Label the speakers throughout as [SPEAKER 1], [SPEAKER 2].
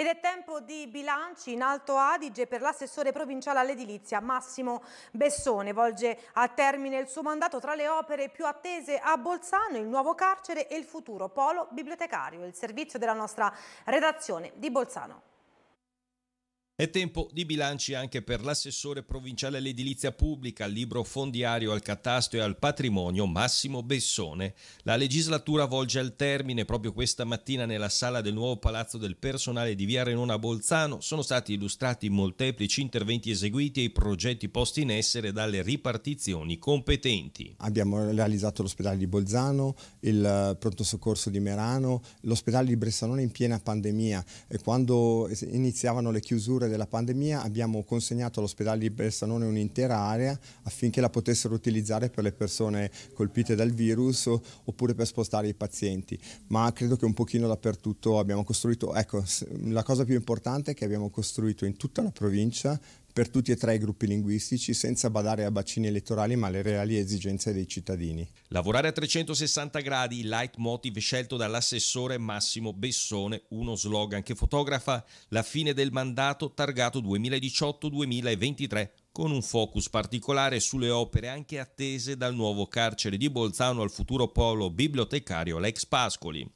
[SPEAKER 1] Ed è tempo di bilanci in Alto Adige per l'assessore provinciale all'edilizia Massimo Bessone. Volge a termine il suo mandato tra le opere più attese a Bolzano, il nuovo carcere e il futuro polo bibliotecario, il servizio della nostra redazione di Bolzano.
[SPEAKER 2] È tempo di bilanci anche per l'assessore provinciale all'edilizia pubblica, al libro fondiario, al catasto e al patrimonio Massimo Bessone. La legislatura volge al termine proprio questa mattina nella sala del nuovo palazzo del personale di Via Renona Bolzano. Sono stati illustrati i molteplici interventi eseguiti e i progetti posti in essere dalle ripartizioni competenti.
[SPEAKER 3] Abbiamo realizzato l'ospedale di Bolzano, il eh, pronto soccorso di Merano, l'ospedale di Bressanone in piena pandemia. E Quando iniziavano le chiusure dell'inizio della pandemia abbiamo consegnato all'ospedale di Bressanone un'intera area affinché la potessero utilizzare per le persone colpite dal virus oppure per spostare i pazienti, ma credo che un pochino dappertutto abbiamo costruito, ecco la cosa più importante è che abbiamo costruito in tutta la provincia per tutti e tre i gruppi linguistici senza badare a bacini elettorali ma alle reali esigenze dei cittadini.
[SPEAKER 2] Lavorare a 360 gradi, il leitmotiv scelto dall'assessore Massimo Bessone, uno slogan che fotografa la fine del mandato targato 2018-2023 con un focus particolare sulle opere anche attese dal nuovo carcere di Bolzano al futuro polo bibliotecario Lex Pascoli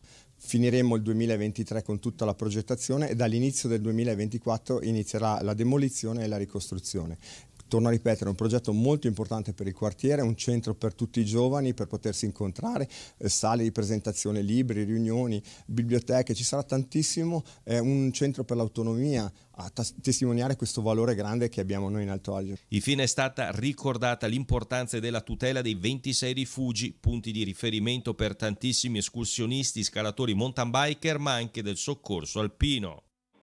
[SPEAKER 3] finiremo il 2023 con tutta la progettazione e dall'inizio del 2024 inizierà la demolizione e la ricostruzione torno a ripetere, è un progetto molto importante per il quartiere, è un centro per tutti i giovani per potersi incontrare, eh, sale di presentazione, libri, riunioni, biblioteche, ci sarà tantissimo, è un centro per l'autonomia a testimoniare questo valore grande che abbiamo noi in Alto Adige.
[SPEAKER 2] Infine è stata ricordata l'importanza della tutela dei 26 rifugi, punti di riferimento per tantissimi escursionisti, scalatori, mountain biker, ma anche del soccorso alpino.